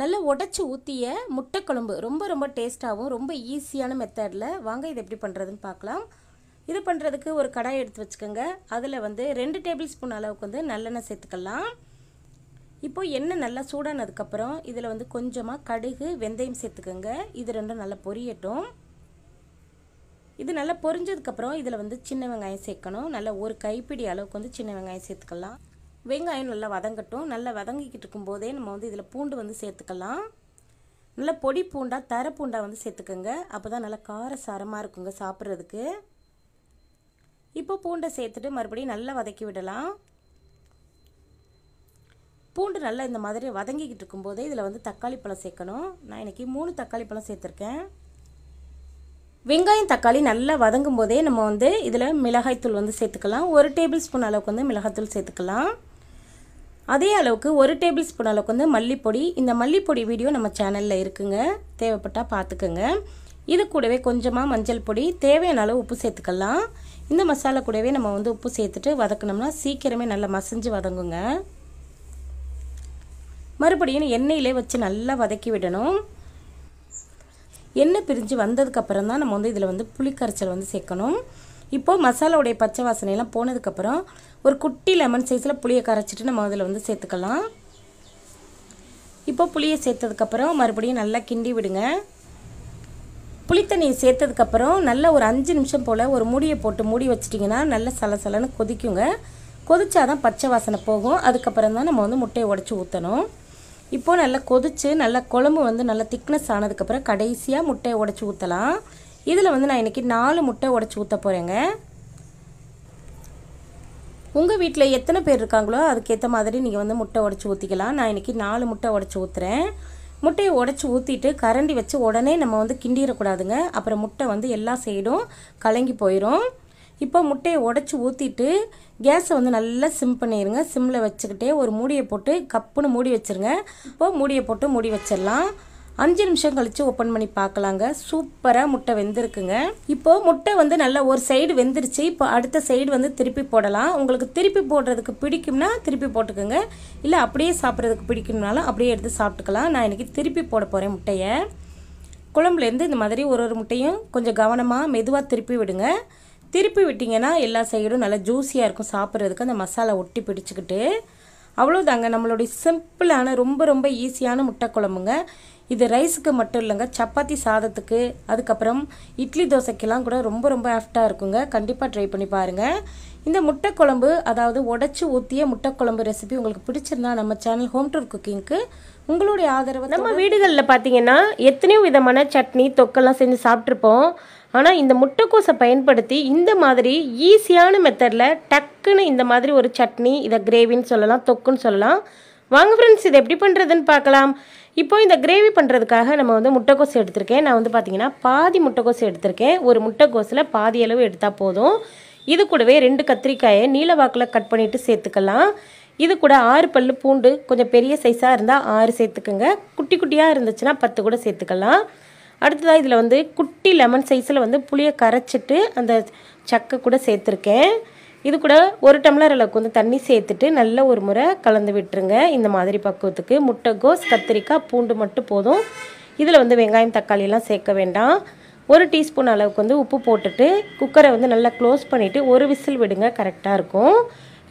நல்லா உடச்சி ஊற்றிய முட்டைக்குழம்பு ரொம்ப ரொம்ப டேஸ்ட்டாகவும் ரொம்ப ஈஸியான மெத்தடில் வாங்க இது எப்படி பண்ணுறதுன்னு பார்க்கலாம் இது பண்ணுறதுக்கு ஒரு கடாய் எடுத்து வச்சுக்கோங்க அதில் வந்து ரெண்டு டேபிள் ஸ்பூன் அளவுக்கு வந்து நல்லெண்ணெய் சேர்த்துக்கலாம் இப்போது எண்ணெய் நல்லா சூடானதுக்கப்புறம் இதில் வந்து கொஞ்சமாக கடுகு வெந்தயம் சேர்த்துக்கோங்க இது ரெண்டும் நல்லா பொரியட்டும் இது நல்லா பொரிஞ்சதுக்கப்புறம் இதில் வந்து சின்ன வெங்காயம் சேர்க்கணும் நல்லா ஒரு கைப்பிடி அளவுக்கு வந்து சின்ன வெங்காயம் சேர்த்துக்கலாம் வெங்காயம் நல்லா வதங்கட்டும் நல்லா வதங்கிக்கிட்டு இருக்கும்போதே நம்ம வந்து இதில் பூண்டு வந்து சேர்த்துக்கலாம் நல்லா பொடி பூண்டாக தர பூண்டாக வந்து சேர்த்துக்கோங்க அப்போ தான் நல்லா காரசாரமாக சாரமாக இருக்குங்க சாப்பிட்றதுக்கு இப்போ பூண்டை சேர்த்துட்டு மறுபடியும் நல்லா வதக்கி விடலாம் பூண்டு நல்லா இந்த மாதிரி வதங்கிக்கிட்டு இருக்கும்போதே இதில் வந்து தக்காளி பழம் சேர்க்கணும் நான் இன்றைக்கி மூணு தக்காளி பழம் சேர்த்துருக்கேன் வெங்காயம் தக்காளி நல்லா வதங்கும் போதே நம்ம வந்து இதில் மிளகாய்த்தூள் வந்து சேர்த்துக்கலாம் ஒரு டேபிள் ஸ்பூன் அளவுக்கு வந்து மிளகாய்த்தூள் சேர்த்துக்கலாம் அதே அளவுக்கு ஒரு டேபிள் ஸ்பூன் அளவுக்கு வந்து மல்லிப்பொடி இந்த மல்லிப்பொடி வீடியோ நம்ம சேனலில் இருக்குங்க தேவைப்பட்டால் பார்த்துக்குங்க இது கூடவே கொஞ்சமாக மஞ்சள் பொடி தேவையான அளவு உப்பு சேர்த்துக்கலாம் இந்த மசாலா கூடவே நம்ம வந்து உப்பு சேர்த்துட்டு வதக்கினோம்னா சீக்கிரமே நல்லா மசிஞ்சு வதங்குங்க மறுபடியும் எண்ணெயிலே வச்சு நல்லா வதக்கி விடணும் எண்ணெய் பிரிஞ்சு வந்ததுக்கப்புறம் தான் நம்ம வந்து இதில் வந்து புளிக்கரைச்சல் வந்து சேர்க்கணும் இப்போது மசாலாவுடைய பச்சை வாசனையெல்லாம் போனதுக்கப்புறம் ஒரு குட்டி லெமன் சைஸில் புளியை கரைச்சிட்டு நம்ம அதில் வந்து சேர்த்துக்கலாம் இப்போ புளியை சேர்த்ததுக்கப்புறம் மறுபடியும் நல்லா கிண்டி விடுங்க புளித்தண்ணியை சேர்த்ததுக்கப்புறம் நல்லா ஒரு அஞ்சு நிமிஷம் போல் ஒரு மூடியை போட்டு மூடி வச்சிட்டிங்கன்னா நல்லா சலசலன்னு கொதிக்குங்க கொதிச்சா தான் பச்சை வாசனை போகும் அதுக்கப்புறம் தான் நம்ம வந்து முட்டையை உடச்சி ஊற்றணும் இப்போது நல்லா கொதித்து நல்லா குழம்பு வந்து நல்லா திக்னஸ் ஆனதுக்கப்புறம் கடைசியாக முட்டையை உடச்சி ஊற்றலாம் இதில் வந்து நான் இன்றைக்கி நாலு முட்டை உடச்சி ஊற்ற போகிறேங்க உங்கள் வீட்டில் எத்தனை பேர் இருக்காங்களோ அதுக்கேற்ற மாதிரி நீங்கள் வந்து முட்டை உடச்சி ஊற்றிக்கலாம் நான் இன்றைக்கி நாலு முட்டை உடச்சி ஊற்றுறேன் முட்டையை உடச்சி ஊற்றிட்டு கரண்டி வச்சு உடனே நம்ம வந்து கிண்டிடக்கூடாதுங்க அப்புறம் முட்டை வந்து எல்லா சைடும் கலங்கி போயிடும் இப்போ முட்டையை உடச்சி ஊற்றிட்டு கேஸை வந்து நல்லா சிம் பண்ணிடுங்க சிம்மில் வச்சுக்கிட்டே ஒரு மூடியை போட்டு கப்புன்னு மூடி வச்சுருங்க இப்போ மூடியை போட்டு மூடி வச்சிடலாம் அஞ்சு நிமிஷம் கழித்து ஓப்பன் பண்ணி பார்க்கலாங்க சூப்பராக முட்டை வெந்திருக்குங்க இப்போது முட்டை வந்து நல்லா ஒரு சைடு வெந்துருச்சு இப்போ அடுத்த சைடு வந்து திருப்பி போடலாம் உங்களுக்கு திருப்பி போடுறதுக்கு பிடிக்கும்னா திருப்பி போட்டுக்கோங்க இல்லை அப்படியே சாப்பிட்றதுக்கு பிடிக்கும்னாலும் அப்படியே எடுத்து சாப்பிட்டுக்கலாம் நான் இன்றைக்கி திருப்பி போட போகிறேன் முட்டையை குழம்புலேருந்து இந்த மாதிரி ஒரு ஒரு முட்டையும் கொஞ்சம் கவனமாக மெதுவாக திருப்பி விடுங்க திருப்பி விட்டிங்கன்னா எல்லா சைடும் நல்லா ஜூஸியாக இருக்கும் சாப்பிட்றதுக்கு அந்த மசாலா ஒட்டி பிடிச்சிக்கிட்டு அவ்வளோதாங்க நம்மளுடைய சிம்பிளான ரொம்ப ரொம்ப ஈஸியான முட்டை குழம்புங்க இது ரைஸுக்கு மட்டும் இல்லைங்க சப்பாத்தி சாதத்துக்கு அதுக்கப்புறம் இட்லி தோசைக்கெல்லாம் கூட ரொம்ப ரொம்ப ஆஃப்டாக இருக்குங்க கண்டிப்பாக ட்ரை பண்ணி பாருங்கள் இந்த முட்டை குழம்பு அதாவது உடச்சி ஊற்றிய முட்டை குழம்பு ரெசிபி உங்களுக்கு பிடிச்சிருந்தா நம்ம சேனல் ஹோம் டூர் குக்கிங்க்கு உங்களுடைய ஆதரவு நம்ம வீடுகளில் பார்த்தீங்கன்னா எத்தனையோ விதமான சட்னி தொக்கெல்லாம் செஞ்சு சாப்பிட்ருப்போம் ஆனால் இந்த முட்டைக்கோசை பயன்படுத்தி இந்த மாதிரி ஈஸியான மெத்தடில் டக் டக்குன்னு இந்த மாதிரி ஒரு சட்னி இதை கிரேவின்னு சொல்லலாம் தொக்குன்னு சொல்லலாம் வாங்க ஃப்ரெண்ட்ஸ் இதை எப்படி பண்ணுறதுன்னு பார்க்கலாம் இப்போ இந்த கிரேவி பண்ணுறதுக்காக நம்ம வந்து முட்டைக்கோஸ் எடுத்திருக்கேன் நான் வந்து பார்த்திங்கன்னா பாதி முட்டைக்கோஸ் எடுத்திருக்கேன் ஒரு முட்டைக்கோஸில் பாதி அளவு எடுத்தால் போதும் இது கூடவே ரெண்டு கத்திரிக்காயை நீலவாக்கில் கட் பண்ணிவிட்டு சேர்த்துக்கலாம் இது கூட ஆறு பல் பூண்டு கொஞ்சம் பெரிய சைஸாக இருந்தால் ஆறு சேர்த்துக்குங்க குட்டி குட்டியாக இருந்துச்சுன்னா பத்து கூட சேர்த்துக்கலாம் அடுத்ததாக இதில் வந்து குட்டி லெமன் சைஸில் வந்து புளியை கரைச்சிட்டு அந்த சக்கை கூட சேர்த்துருக்கேன் இது கூட ஒரு டம்ளர் அளவுக்கு வந்து தண்ணி சேர்த்துட்டு நல்ல ஒரு முறை கலந்து விட்டுருங்க இந்த மாதிரி பக்குவத்துக்கு முட்டைகோஸ் கத்திரிக்காய் பூண்டு மட்டும் போதும் இதில் வந்து வெங்காயம் தக்காளியெல்லாம் சேர்க்க வேண்டாம் ஒரு டீஸ்பூன் அளவுக்கு வந்து உப்பு போட்டுட்டு குக்கரை வந்து நல்லா க்ளோஸ் பண்ணிவிட்டு ஒரு விசில் விடுங்க கரெக்டாக இருக்கும்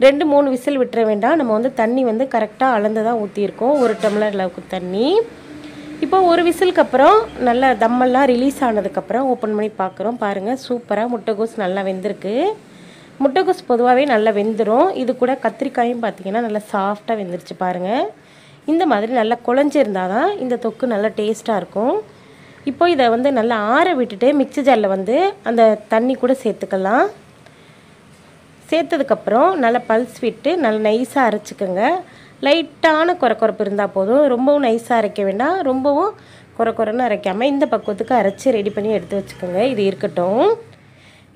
ரெண்டு மூணு விசில் விட்டுற வேண்டாம் நம்ம வந்து தண்ணி வந்து கரெக்டாக அளந்து தான் ஊற்றியிருக்கோம் ஒரு டம்ளர் அளவுக்கு தண்ணி இப்போ ஒரு விசிலுக்கு அப்புறம் நல்லா தம்மெல்லாம் ரிலீஸ் ஆனதுக்கப்புறம் ஓப்பன் பண்ணி பார்க்குறோம் பாருங்கள் சூப்பராக முட்டைகோஸ் நல்லா வெந்திருக்கு முட்டைகோஸ் பொதுவாகவே நல்லா வெந்துடும் இது கூட கத்திரிக்காயும் பார்த்திங்கன்னா நல்லா சாஃப்டாக வெந்துருச்சு பாருங்கள் இந்த மாதிரி நல்லா குழஞ்சிருந்தால் தான் இந்த தொக்கு நல்லா டேஸ்ட்டாக இருக்கும் இப்போ இதை வந்து நல்லா ஆற விட்டுட்டு மிக்சி ஜாரில் வந்து அந்த தண்ணி கூட சேர்த்துக்கலாம் சேர்த்ததுக்கப்புறம் நல்லா பல்ஸ் விட்டு நல்லா நைஸாக அரைச்சிக்கோங்க லைட்டான குறக்குறப்பு இருந்தால் போதும் ரொம்பவும் நைஸாக அரைக்க வேண்டாம் ரொம்பவும் குறக்குறன்னு அரைக்காமல் இந்த பக்குவத்துக்கு அரைச்சி ரெடி பண்ணி எடுத்து வச்சுக்கோங்க இது இருக்கட்டும்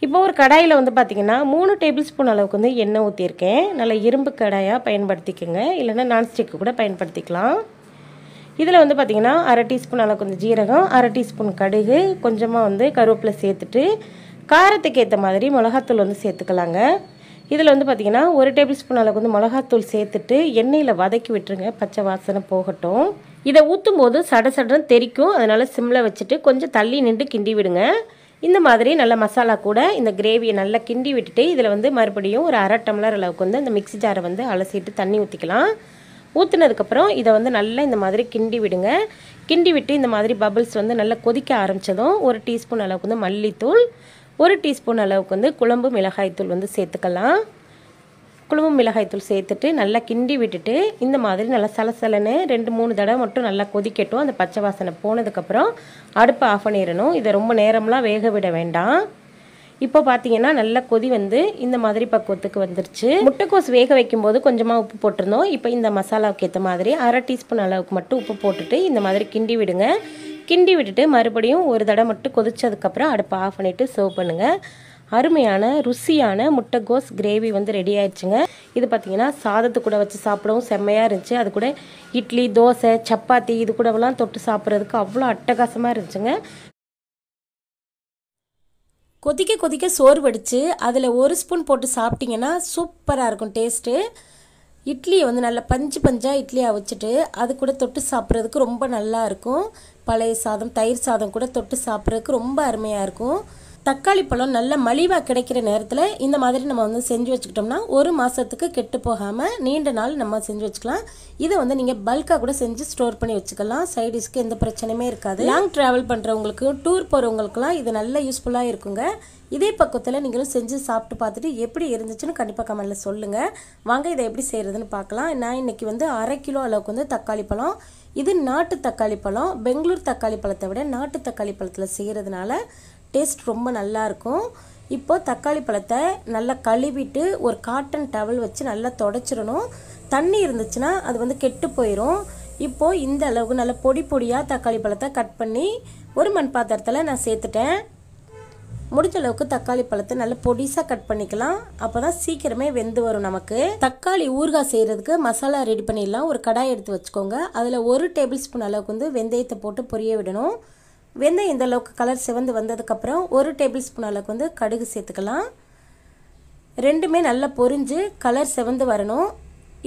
இப்போ ஒரு கடாயில் வந்து பார்த்திங்கன்னா மூணு டேபிள் ஸ்பூன் அளவுக்கு வந்து எண்ணெய் ஊற்றியிருக்கேன் நல்லா இரும்பு கடாயாக பயன்படுத்திக்கோங்க இல்லைன்னா நான்ஸ்டிக்கு கூட பயன்படுத்திக்கலாம் இதில் வந்து பார்த்திங்கன்னா அரை டீஸ்பூன் அளவுக்கு வந்து ஜீரகம் அரை டீஸ்பூன் கடுகு கொஞ்சமாக வந்து கருவேப்பிலை சேர்த்துட்டு காரத்துக்கு ஏற்ற மாதிரி மிளகாத்தூள் வந்து சேர்த்துக்கலாங்க இதில் வந்து பார்த்திங்கன்னா ஒரு டேபிள் ஸ்பூன் அளவுக்கு வந்து மிளகாத்தூள் சேர்த்துட்டு எண்ணெயில் வதக்கி விட்டுருங்க பச்சை வாசனை போகட்டும் இதை ஊற்றும் போது சட சடன்னு தெரிக்கும் அதனால் சிம்மில் வச்சுட்டு கொஞ்சம் தள்ளி நின்று கிண்டி விடுங்க இந்த மாதிரி நல்ல மசாலா கூட இந்த கிரேவியை நல்லா கிண்டி விட்டுட்டு இதில் வந்து மறுபடியும் ஒரு அரை டம்ளர் அளவுக்கு வந்து இந்த மிக்சி ஜாரை வந்து அலசிட்டு தண்ணி ஊற்றிக்கலாம் ஊற்றுனதுக்கப்புறம் இதை வந்து நல்லா இந்த மாதிரி கிண்டி விடுங்க கிண்டி விட்டு இந்த மாதிரி பபிள்ஸ் வந்து நல்லா கொதிக்க ஆரம்பித்ததும் ஒரு டீஸ்பூன் அளவுக்கு வந்து மல்லித்தூள் ஒரு டீஸ்பூன் அளவுக்கு வந்து குழம்பு மிளகாய்த்தூள் வந்து சேர்த்துக்கலாம் குழும்பு மிளகாய்த்தூள் சேர்த்துட்டு நல்லா கிண்டி விட்டுட்டு இந்த மாதிரி நல்லா சலசலன்னு ரெண்டு மூணு தடவை மட்டும் நல்லா கொதிக்கட்டும் அந்த பச்சை வாசனை போனதுக்கப்புறம் அடுப்பை ஆஃப் பண்ணிடணும் இதை ரொம்ப நேரம்லாம் வேக விட வேண்டாம் இப்போ பார்த்தீங்கன்னா நல்லா கொதி வந்து இந்த மாதிரி பக்குவத்துக்கு வந்துருச்சு முட்டைக்கோஸ் வேக வைக்கும்போது கொஞ்சமாக உப்பு போட்டிருந்தோம் இப்போ இந்த மசாலாவுக்கு ஏற்ற மாதிரி அரை டீஸ்பூன் அளவுக்கு மட்டும் உப்பு போட்டுட்டு இந்த மாதிரி கிண்டி விடுங்க கிண்டி விட்டுட்டு மறுபடியும் ஒரு தடவை மட்டும் கொதிச்சதுக்கப்புறம் அடுப்பை ஆஃப் பண்ணிவிட்டு சர்வ் பண்ணுங்கள் அருமையான ருசியான முட்டைகோஸ் கிரேவி வந்து ரெடி ஆயிடுச்சுங்க இது பார்த்தீங்கன்னா சாதத்து கூட வச்சு சாப்பிடவும் செம்மையாக இருந்துச்சு அது கூட இட்லி தோசை சப்பாத்தி இது கூடவெல்லாம் தொட்டு சாப்பிட்றதுக்கு அவ்வளோ அட்டகாசமாக இருந்துச்சுங்க கொதிக்க கொதிக்க வடிச்சு அதில் ஒரு ஸ்பூன் போட்டு சாப்பிட்டிங்கன்னா சூப்பராக இருக்கும் டேஸ்ட்டு இட்லியை வந்து நல்லா பஞ்சு பஞ்சாக இட்லியாக வச்சுட்டு அது கூட தொட்டு சாப்பிட்றதுக்கு ரொம்ப நல்லா இருக்கும் பழைய சாதம் தயிர் சாதம் கூட தொட்டு சாப்பிட்றதுக்கு ரொம்ப அருமையாக இருக்கும் தக்காளி பழம் நல்ல மலிவாக கிடைக்கிற நேரத்தில் இந்த மாதிரி நம்ம வந்து செஞ்சு வச்சுக்கிட்டோம்னா ஒரு மாதத்துக்கு கெட்டு போகாமல் நீண்ட நாள் நம்ம செஞ்சு வச்சுக்கலாம் இதை வந்து நீங்கள் பல்காக கூட செஞ்சு ஸ்டோர் பண்ணி வச்சுக்கலாம் சைடிஷ்க்கு எந்த பிரச்சனையுமே இருக்காது லாங் ட்ராவல் பண்ணுறவங்களுக்கு டூர் போகிறவங்களுக்குலாம் இது நல்ல யூஸ்ஃபுல்லாக இருக்குங்க இதே பக்கத்தில் நீங்களும் செஞ்சு சாப்பிட்டு பார்த்துட்டு எப்படி இருந்துச்சுன்னு கண்டிப்பாக கமெண்டில் சொல்லுங்கள் வாங்க இதை எப்படி செய்கிறதுன்னு பார்க்கலாம் நான் இன்றைக்கி வந்து அரை கிலோ அளவுக்கு வந்து தக்காளி பழம் இது நாட்டு தக்காளி பழம் பெங்களூர் தக்காளி பழத்தை விட நாட்டு தக்காளி பழத்தில் செய்கிறதுனால டேஸ்ட் ரொம்ப நல்லாயிருக்கும் இப்போது தக்காளி பழத்தை நல்லா கழுவிட்டு ஒரு காட்டன் டவல் வச்சு நல்லா தொடச்சிடணும் தண்ணி இருந்துச்சுன்னா அது வந்து கெட்டு போயிடும் இப்போது இந்த அளவுக்கு நல்லா பொடி பொடியாக தக்காளி பழத்தை கட் பண்ணி ஒரு மண் பாத்திரத்தில் நான் சேர்த்துட்டேன் முடிஞ்ச அளவுக்கு தக்காளி பழத்தை நல்லா பொடிசாக கட் பண்ணிக்கலாம் அப்போ தான் சீக்கிரமே வெந்து வரும் நமக்கு தக்காளி ஊறுகாய் செய்கிறதுக்கு மசாலா ரெடி பண்ணிடலாம் ஒரு கடாய் எடுத்து வச்சுக்கோங்க அதில் ஒரு டேபிள் ஸ்பூன் அளவுக்கு வந்து வெந்தயத்தை போட்டு பொரிய விடணும் வெந்தயம் இந்த அளவுக்கு கலர் சிவந்து வந்ததுக்கப்புறம் ஒரு டேபிள் ஸ்பூன் அளவுக்கு வந்து கடுகு சேர்த்துக்கலாம் ரெண்டுமே நல்லா பொரிஞ்சு கலர் செவந்து வரணும்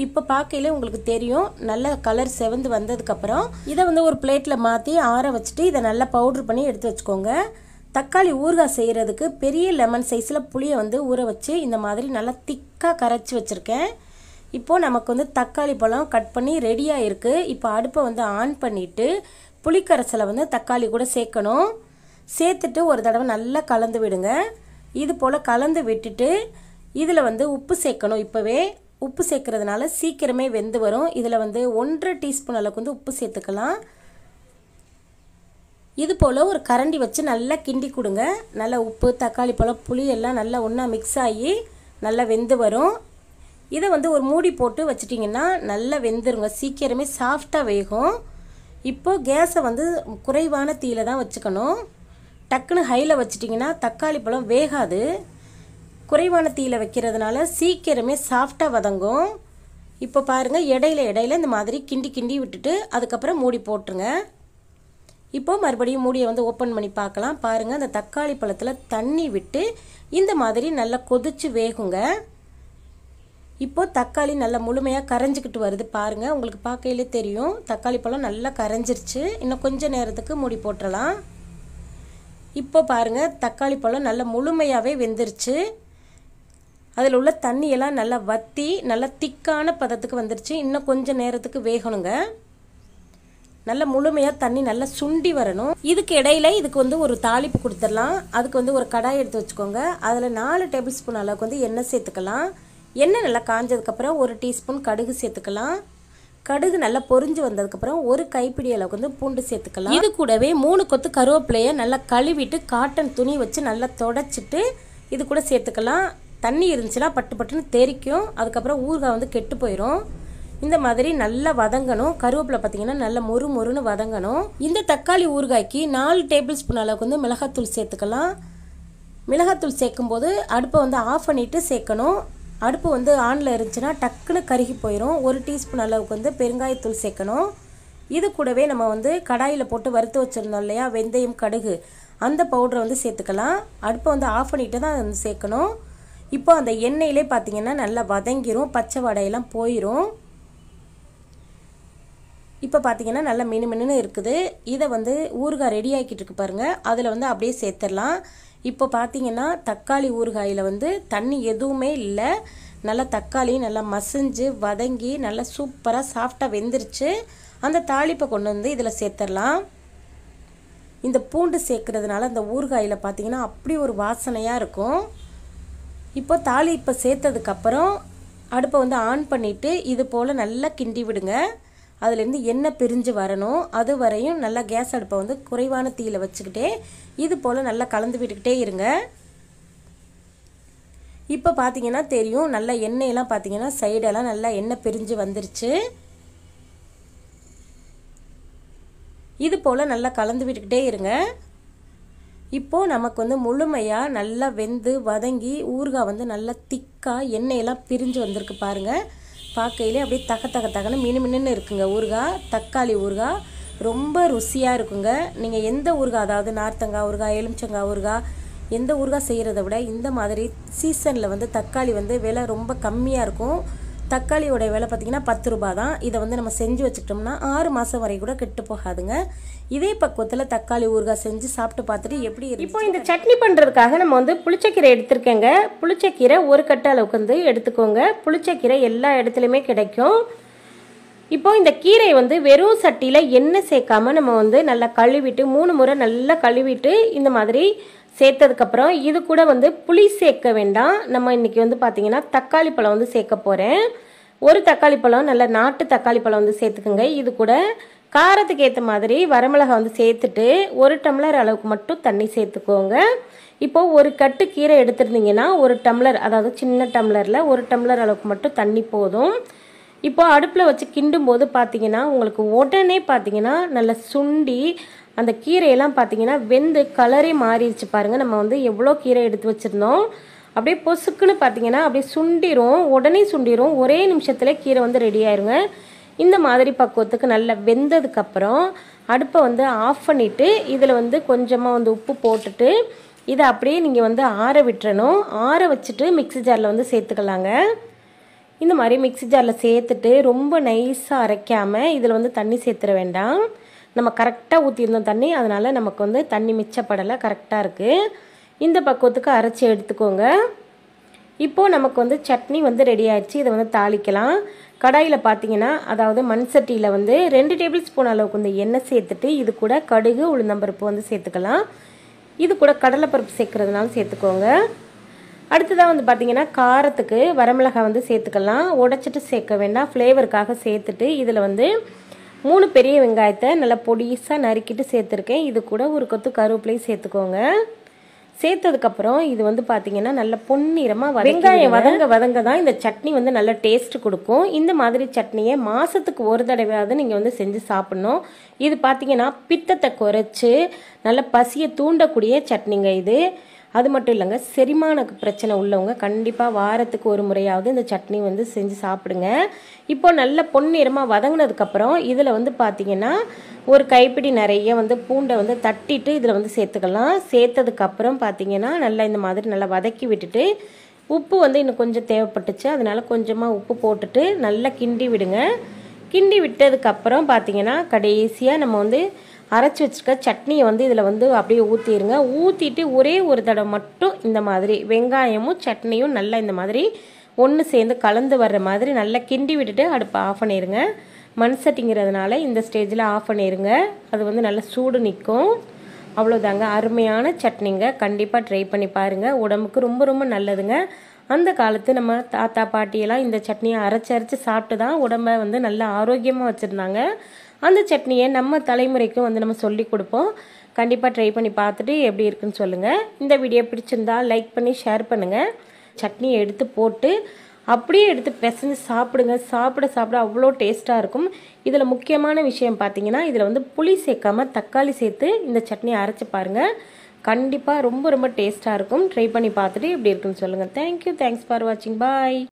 இப்போ பார்க்கையில் உங்களுக்கு தெரியும் நல்ல கலர் செவந்து வந்ததுக்கப்புறம் இதை வந்து ஒரு பிளேட்டில் மாற்றி ஆற வச்சுட்டு இதை நல்லா பவுட்ரு பண்ணி எடுத்து வச்சுக்கோங்க தக்காளி ஊறுகாய் செய்கிறதுக்கு பெரிய லெமன் சைஸில் புளியை வந்து ஊற வச்சு இந்த மாதிரி நல்லா திக்காக கரைச்சி வச்சுருக்கேன் இப்போது நமக்கு வந்து தக்காளி பழம் கட் பண்ணி ரெடியாக இருக்குது இப்போ அடுப்பை வந்து ஆன் பண்ணிவிட்டு புளிக்கரைசலை வந்து தக்காளி கூட சேர்க்கணும் சேர்த்துட்டு ஒரு தடவை நல்லா கலந்து விடுங்க இது போல் கலந்து விட்டுட்டு இதில் வந்து உப்பு சேர்க்கணும் இப்போவே உப்பு சேர்க்கறதுனால சீக்கிரமே வெந்து வரும் இதில் வந்து ஒன்றரை டீஸ்பூன் அளவுக்கு வந்து உப்பு சேர்த்துக்கலாம் இது போல் ஒரு கரண்டி வச்சு நல்லா கிண்டி கொடுங்க நல்லா உப்பு தக்காளி பழம் புளி எல்லாம் நல்லா ஒன்றா மிக்ஸ் ஆகி நல்லா வெந்து வரும் இதை வந்து ஒரு மூடி போட்டு வச்சிட்டிங்கன்னா நல்லா வெந்துருங்க சீக்கிரமே சாஃப்டாக வேகும் இப்போது கேஸை வந்து குறைவான தீயில தான் வச்சுக்கணும் டக்குன்னு ஹையில் வச்சிட்டிங்கன்னா தக்காளி பழம் வேகாது குறைவான தீயில வைக்கிறதுனால சீக்கிரமே சாஃப்டாக வதங்கும் இப்போ பாருங்கள் இடையில இடையில இந்த மாதிரி கிண்டி கிண்டி விட்டுட்டு அதுக்கப்புறம் மூடி போட்டுருங்க இப்போது மறுபடியும் மூடியை வந்து ஓப்பன் பண்ணி பார்க்கலாம் பாருங்கள் அந்த தக்காளி பழத்தில் தண்ணி விட்டு இந்த மாதிரி நல்லா கொதித்து வேகுங்க இப்போது தக்காளி நல்லா முழுமையாக கரைஞ்சிக்கிட்டு வருது பாருங்கள் உங்களுக்கு பார்க்கையிலே தெரியும் தக்காளி பழம் நல்லா கரைஞ்சிருச்சு இன்னும் கொஞ்சம் நேரத்துக்கு மூடி போட்டுடலாம் இப்போ பாருங்கள் தக்காளி பழம் நல்லா முழுமையாகவே வெந்துருச்சு அதில் உள்ள தண்ணியெல்லாம் நல்லா வற்றி நல்லா திக்கான பதத்துக்கு வந்துருச்சு இன்னும் கொஞ்சம் நேரத்துக்கு வேகணுங்க நல்லா முழுமையாக தண்ணி நல்லா சுண்டி வரணும் இதுக்கு இடையில் இதுக்கு வந்து ஒரு தாளிப்பு கொடுத்துடலாம் அதுக்கு வந்து ஒரு கடாய் எடுத்து வச்சுக்கோங்க அதில் நாலு டேபிள் ஸ்பூன் அளவுக்கு வந்து எண்ணெய் சேர்த்துக்கலாம் எண்ணெய் நல்லா காஞ்சதுக்கப்புறம் ஒரு டீஸ்பூன் கடுகு சேர்த்துக்கலாம் கடுகு நல்லா பொறிஞ்சு வந்ததுக்கப்புறம் ஒரு கைப்பிடி அளவுக்கு வந்து பூண்டு சேர்த்துக்கலாம் இது கூடவே மூணு கொத்து கருவேப்பிலையை நல்லா கழுவிட்டு காட்டன் துணி வச்சு நல்லா தொடச்சிட்டு இது கூட சேர்த்துக்கலாம் தண்ணி இருந்துச்சுன்னா பட்டு பட்டுன்னு தெரிக்கும் அதுக்கப்புறம் ஊறுகாய் வந்து கெட்டு போயிடும் இந்த மாதிரி நல்லா வதங்கணும் கருவேப்பிலை பார்த்தீங்கன்னா நல்லா மொறு மொறுன்னு வதங்கணும் இந்த தக்காளி ஊறுகாய்க்கு நாலு டேபிள் ஸ்பூன் அளவுக்கு வந்து மிளகாத்தூள் சேர்த்துக்கலாம் மிளகாத்தூள் சேர்க்கும்போது அடுப்பை வந்து ஆஃப் பண்ணிவிட்டு சேர்க்கணும் அடுப்பு வந்து ஆனில் இருந்துச்சுன்னா டக்குன்னு கருகி போயிடும் ஒரு டீஸ்பூன் அளவுக்கு வந்து பெருங்காயத்தூள் சேர்க்கணும் இது கூடவே நம்ம வந்து கடாயில் போட்டு வறுத்து வச்சுருந்தோம் இல்லையா வெந்தயம் கடுகு அந்த பவுடரை வந்து சேர்த்துக்கலாம் அடுப்பை வந்து ஆஃப் பண்ணிட்டு தான் வந்து சேர்க்கணும் இப்போ அந்த எண்ணெயிலே பார்த்திங்கன்னா நல்லா வதங்கிரும் பச்சை வடையெல்லாம் போயிடும் இப்போ பார்த்தீங்கன்னா நல்லா மினு மினுன்னு இருக்குது இதை வந்து ஊறுகாய் ரெடி ஆக்கிட்டு இருக்கு பாருங்கள் அதில் வந்து அப்படியே சேர்த்துடலாம் இப்போ பார்த்தீங்கன்னா தக்காளி ஊறுகாயில் வந்து தண்ணி எதுவுமே இல்லை நல்லா தக்காளி நல்லா மசிஞ்சு வதங்கி நல்லா சூப்பராக சாஃப்டாக வெந்துருச்சு அந்த தாளிப்பை கொண்டு வந்து இதில் சேர்த்துடலாம் இந்த பூண்டு சேர்க்கறதுனால அந்த ஊறுகாயில் பார்த்தீங்கன்னா அப்படி ஒரு வாசனையாக இருக்கும் இப்போ தாளிப்பை சேர்த்ததுக்கப்புறம் அடுப்பை வந்து ஆன் பண்ணிவிட்டு இது போல் நல்லா கிண்டி விடுங்க அதுலேருந்து எண்ணெய் பிரிஞ்சு வரணும் அது வரையும் நல்லா கேஸ் அடுப்பை வந்து குறைவான தீயில் வச்சுக்கிட்டே இது போல் நல்லா கலந்து விட்டுக்கிட்டே இருங்க இப்போ பார்த்தீங்கன்னா தெரியும் நல்லா எண்ணெயெல்லாம் பார்த்தீங்கன்னா சைடெல்லாம் நல்லா எண்ணெய் பிரிஞ்சு வந்துருச்சு இது போல் நல்லா கலந்து விட்டுக்கிட்டே இருங்க இப்போது நமக்கு வந்து முழுமையாக நல்லா வெந்து வதங்கி ஊறுகாய் வந்து நல்லா திக்காக எண்ணெயெல்லாம் பிரிஞ்சு வந்திருக்கு பாருங்கள் பார்க்கையிலே அப்படியே தக்க தக்க தக்கன்னு மினு மின்னு இருக்குங்க ஊறுகாய் தக்காளி ஊறுகாய் ரொம்ப ருசியாக இருக்குங்க நீங்கள் எந்த ஊறுகாய் அதாவது நார்த்தங்காய் ஊறுகாய் எலுமிச்சங்காய் ஊறுகாய் எந்த ஊறுகாய் செய்கிறத விட இந்த மாதிரி சீசனில் வந்து தக்காளி வந்து விலை ரொம்ப கம்மியாக இருக்கும் தக்காளியோட விலை பார்த்திங்கன்னா பத்து ரூபா தான் இதை வந்து நம்ம செஞ்சு வச்சுக்கிட்டோம்னா ஆறு மாதம் வரை கூட கெட்டு போகாதுங்க இதே பக்குவத்தில் தக்காளி ஊறுகாய் செஞ்சு சாப்பிட்டு பார்த்துட்டு எப்படி இப்போ இந்த சட்னி பண்ணுறதுக்காக நம்ம வந்து புளிச்சக்கீரை எடுத்திருக்கேங்க புளிச்சக்கீரை ஒரு கட்ட அளவுக்கு வந்து எடுத்துக்கோங்க புளிச்சக்கீரை எல்லா இடத்துலையுமே கிடைக்கும் இப்போ இந்த கீரை வந்து வெறும் சட்டியில் எண்ணெய் சேர்க்காம நம்ம வந்து நல்லா கழுவிட்டு மூணு முறை நல்லா கழுவிட்டு இந்த மாதிரி சேர்த்ததுக்கப்புறம் இது கூட வந்து புளி சேர்க்க வேண்டாம் நம்ம இன்றைக்கி வந்து பார்த்திங்கன்னா தக்காளி பழம் வந்து சேர்க்க போகிறேன் ஒரு தக்காளி பழம் நல்ல நாட்டு தக்காளி பழம் வந்து சேர்த்துக்குங்க இது கூட காரத்துக்கு ஏற்ற மாதிரி வரமிளகா வந்து சேர்த்துட்டு ஒரு டம்ளர் அளவுக்கு மட்டும் தண்ணி சேர்த்துக்கோங்க இப்போது ஒரு கட்டு கீரை எடுத்துருந்தீங்கன்னா ஒரு டம்ளர் அதாவது சின்ன டம்ளரில் ஒரு டம்ளர் அளவுக்கு மட்டும் தண்ணி போதும் இப்போ அடுப்பில் வச்சு கிண்டும் போது பார்த்தீங்கன்னா உங்களுக்கு உடனே பார்த்தீங்கன்னா நல்லா சுண்டி அந்த கீரையெல்லாம் பார்த்தீங்கன்னா வெந்து கலரே மாறிடுச்சு பாருங்கள் நம்ம வந்து எவ்வளோ கீரை எடுத்து வச்சுருந்தோம் அப்படியே பொசுக்குன்னு பார்த்தீங்கன்னா அப்படியே சுண்டிரும் உடனே சுண்டிரும் ஒரே நிமிஷத்தில் கீரை வந்து ரெடி ஆயிருங்க இந்த மாதிரி பக்குவத்துக்கு நல்லா வெந்ததுக்கப்புறம் அடுப்பை வந்து ஆஃப் பண்ணிவிட்டு இதில் வந்து கொஞ்சமாக வந்து உப்பு போட்டுட்டு இதை அப்படியே நீங்கள் வந்து ஆற விட்டுறணும் ஆற வச்சுட்டு மிக்சி ஜாரில் வந்து சேர்த்துக்கலாங்க இந்த மாதிரி மிக்சி ஜாரில் சேர்த்துட்டு ரொம்ப நைஸாக அரைக்காமல் இதில் வந்து தண்ணி சேர்த்துட வேண்டாம் நம்ம கரெக்டாக ஊற்றியிருந்தோம் தண்ணி அதனால் நமக்கு வந்து தண்ணி மிச்சப்படலை கரெக்டாக இருக்குது இந்த பக்குவத்துக்கு அரைச்சி எடுத்துக்கோங்க இப்போது நமக்கு வந்து சட்னி வந்து ரெடி ஆயிடுச்சு இதை வந்து தாளிக்கலாம் கடாயில் பார்த்தீங்கன்னா அதாவது மண் சட்டியில் வந்து ரெண்டு டேபிள் ஸ்பூன் அளவுக்கு வந்து எண்ணெய் சேர்த்துட்டு இது கூட கடுகு உளுந்தம்பருப்பு வந்து சேர்த்துக்கலாம் இது கூட கடலைப்பருப்பு சேர்க்குறதுனாலும் சேர்த்துக்கோங்க அடுத்ததாக வந்து பார்த்திங்கன்னா காரத்துக்கு வரமிளகாய் வந்து சேர்த்துக்கலாம் உடச்சிட்டு சேர்க்க வேண்டாம் ஃப்ளேவருக்காக சேர்த்துட்டு இதில் வந்து மூணு பெரிய வெங்காயத்தை நல்லா பொடிசாக நறுக்கிட்டு சேர்த்துருக்கேன் இது கூட ஒரு கொத்து கருவேப்பிலையும் சேர்த்துக்கோங்க சேர்த்ததுக்கப்புறம் இது வந்து பார்த்தீங்கன்னா நல்ல பொன்னிறமாக வெங்காயம் வதங்க வதங்க தான் இந்த சட்னி வந்து நல்ல டேஸ்ட் கொடுக்கும் இந்த மாதிரி சட்னியை மாதத்துக்கு ஒரு தடவையாவது நீங்கள் வந்து செஞ்சு சாப்பிட்ணும் இது பார்த்தீங்கன்னா பித்தத்தை குறைச்சி நல்ல பசியை தூண்டக்கூடிய சட்னிங்க இது அது மட்டும் இல்லைங்க செரிமான பிரச்சனை உள்ளவங்க கண்டிப்பாக வாரத்துக்கு ஒரு முறையாவது இந்த சட்னி வந்து செஞ்சு சாப்பிடுங்க இப்போ நல்ல பொன்னிறமாக வதங்கினதுக்கப்புறம் இதில் வந்து பார்த்திங்கன்னா ஒரு கைப்பிடி நிறைய வந்து பூண்டை வந்து தட்டிட்டு இதில் வந்து சேர்த்துக்கலாம் சேர்த்ததுக்கப்புறம் பார்த்திங்கன்னா நல்லா இந்த மாதிரி நல்லா வதக்கி விட்டுட்டு உப்பு வந்து இன்னும் கொஞ்சம் தேவைப்பட்டுச்சு அதனால் கொஞ்சமாக உப்பு போட்டுட்டு நல்லா கிண்டி விடுங்க கிண்டி விட்டதுக்கப்புறம் பார்த்தீங்கன்னா கடைசியாக நம்ம வந்து அரைச்சி வச்சுருக்க சட்னியை வந்து இதில் வந்து அப்படியே ஊற்றிடுங்க ஊற்றிட்டு ஒரே ஒரு தடவை மட்டும் இந்த மாதிரி வெங்காயமும் சட்னியும் நல்லா இந்த மாதிரி ஒன்று சேர்ந்து கலந்து வர்ற மாதிரி நல்லா கிண்டி விட்டுட்டு அடுப்பை ஆஃப் பண்ணிடுங்க மண் சட்டிங்கிறதுனால இந்த ஸ்டேஜில் ஆஃப் பண்ணிடுங்க அது வந்து நல்லா சூடு நிற்கும் அவ்வளோதாங்க அருமையான சட்னிங்க கண்டிப்பாக ட்ரை பண்ணி பாருங்கள் உடம்புக்கு ரொம்ப ரொம்ப நல்லதுங்க அந்த காலத்து நம்ம தாத்தா பாட்டியெல்லாம் இந்த சட்னியை அரைச்சி அரைச்சி சாப்பிட்டு தான் உடம்பை வந்து நல்லா ஆரோக்கியமாக வச்சுருந்தாங்க அந்த சட்னியை நம்ம தலைமுறைக்கும் வந்து நம்ம சொல்லி கொடுப்போம் கண்டிப்பாக ட்ரை பண்ணி பார்த்துட்டு எப்படி இருக்குன்னு சொல்லுங்கள் இந்த வீடியோ பிடிச்சிருந்தா லைக் பண்ணி ஷேர் பண்ணுங்கள் சட்னியை எடுத்து போட்டு அப்படியே எடுத்து பிசைஞ்சு சாப்பிடுங்க சாப்பிட சாப்பிட அவ்வளோ டேஸ்ட்டாக இருக்கும் இதில் முக்கியமான விஷயம் பார்த்தீங்கன்னா இதில் வந்து புளி சேர்க்காமல் தக்காளி சேர்த்து இந்த சட்னியை அரைச்சி பாருங்கள் கண்டிப்பாக ரொம்ப ரொம்ப டேஸ்ட்டாக இருக்கும் ட்ரை பண்ணி பார்த்துட்டு எப்படி இருக்குன்னு சொல்லுங்கள் தேங்க்யூ தேங்க்ஸ் ஃபார் வாட்சிங் பாய்